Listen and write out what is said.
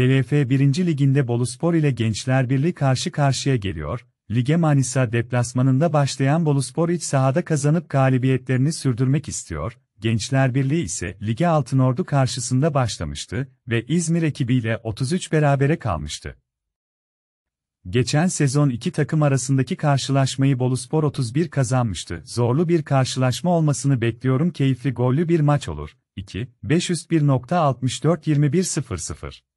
TLF 1. Liginde Boluspor ile Gençler Birliği karşı karşıya geliyor, lige Manisa deplasmanında başlayan Boluspor iç sahada kazanıp galibiyetlerini sürdürmek istiyor, Gençler Birliği ise lige Altınordu karşısında başlamıştı ve İzmir ekibiyle 33 berabere kalmıştı. Geçen sezon iki takım arasındaki karşılaşmayı Boluspor 31 kazanmıştı. Zorlu bir karşılaşma olmasını bekliyorum. Keyifli gollü bir maç olur. 2 501.64 21 00